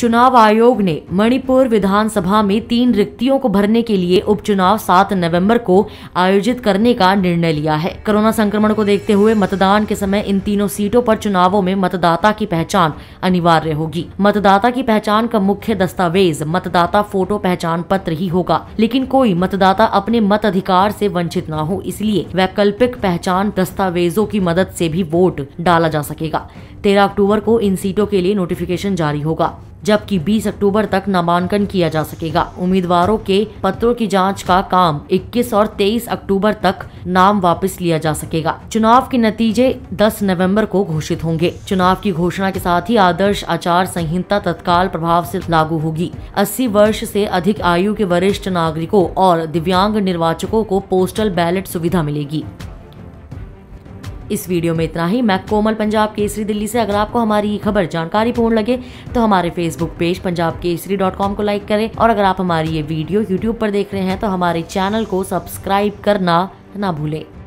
चुनाव आयोग ने मणिपुर विधानसभा में तीन रिक्तियों को भरने के लिए उपचुनाव 7 नवंबर को आयोजित करने का निर्णय लिया है कोरोना संक्रमण को देखते हुए मतदान के समय इन तीनों सीटों पर चुनावों में मतदाता की पहचान अनिवार्य होगी मतदाता की पहचान का मुख्य दस्तावेज मतदाता फोटो पहचान पत्र ही होगा लेकिन कोई मतदाता अपने मत अधिकार से वंचित न हो इसलिए वैकल्पिक पहचान दस्तावेजों की मदद से भी वोट डाला जा सकेगा तेरह अक्टूबर को इन सीटों के लिए नोटिफिकेशन जारी होगा जबकि 20 अक्टूबर तक नामांकन किया जा सकेगा उम्मीदवारों के पत्रों की जांच का काम 21 और 23 अक्टूबर तक नाम वापस लिया जा सकेगा चुनाव के नतीजे 10 नवंबर को घोषित होंगे चुनाव की घोषणा के साथ ही आदर्श आचार संहिता तत्काल प्रभाव से लागू होगी 80 वर्ष से अधिक आयु के वरिष्ठ नागरिकों और दिव्यांग निर्वाचकों को पोस्टल बैलेट सुविधा मिलेगी इस वीडियो में इतना ही मैं कोमल पंजाब केसरी दिल्ली से अगर आपको हमारी ये खबर जानकारी पूर्ण लगे तो हमारे Facebook page Punjab Kesari dot com को लाइक करें और अगर आप हमारी ये वीडियो यूट्यूब पर देख रहे हैं तो हमारे चैनल को सब्सक्राइब करना ना भूलें